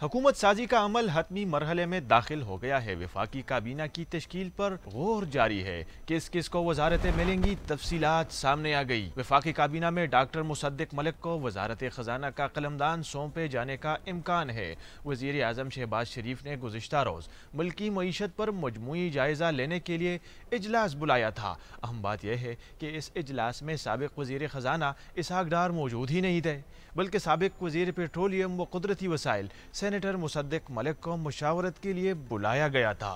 हुकूमत साजी का अमल हतमी मरहले में दाखिल हो गया है विफाकी काबीना की तश्कील पर गौर जारी है किस किस को वजारतें मिलेंगी तफसीलात सामने आ गई विफाकी काबीना में डॉक्टर मुसद्दिक मलिक को वजारत खजाना का कलमदान सौंपे जाने का इम्कान है वजीर अजम शहबाज शरीफ ने गुजशत रोज़ मुल्की मीशत पर मजमू जायज़ा लेने के लिए इजलास बुलाया था अहम बात यह है कि इस इजलास में सबक वजीर ख़जाना इसहाक डार मौजूद ही नहीं थे बल्कि सबक वजीर पेट्रोलियम व कुदरती वसाइल सेनेटर मुसद्दिक मलिक को मुशावरत के लिए बुलाया गया था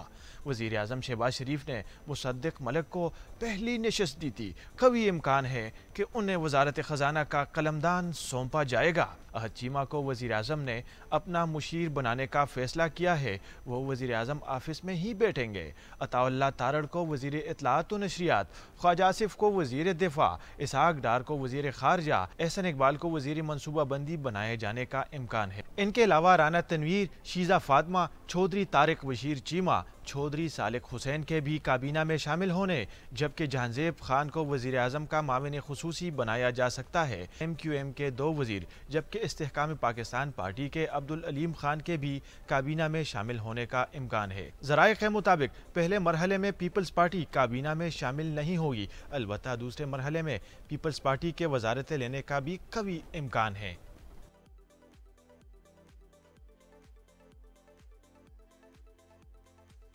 वजीर अजम शहबाज शरीफ ने मुसद्दक मलिक को पहली नशस्त दी थी कभी इम्कान है कि उन्हें वजारत ख़जाना का कलमदान सौंपा जाएगा अहद चीमा को वज़ी अजम ने अपना मुशीर बनाने का फ़ैसला किया है वो वज़ी अजम आफिस में ही बैठेंगे अताउल्ला तारड़ को वज़ी इतलात तो व नशरियात ख्वाजा आसिफ को वज़ी दिफा इसहाक डार को वज़ी खारजा एहसन इकबाल को वज़ी मनसूबाबंदी बनाए जाने का इम्कान है इनके अलावा राना तनवीर शीज़ा फातमा चौधरी तारक बशीर चीमा चौधरी सालिक हुसैन के भी काबीना में शामिल होने जबकि जहानजेब खान को वजीर अजम का मामिन खसूसी बनाया जा सकता है एम क्यू एम के दो वजीर जबकि इस्तेकाम पाकिस्तान पार्टी के अब्दुल अलीम खान के भी काबीना में शामिल होने का इम्कान है जराये के मुताबिक पहले मरहले में पीपल्स पार्टी काबीना में शामिल नहीं होगी अलबत् दूसरे मरहले में पीपल्स पार्टी के वजारतें लेने का भी कभी इम्कान है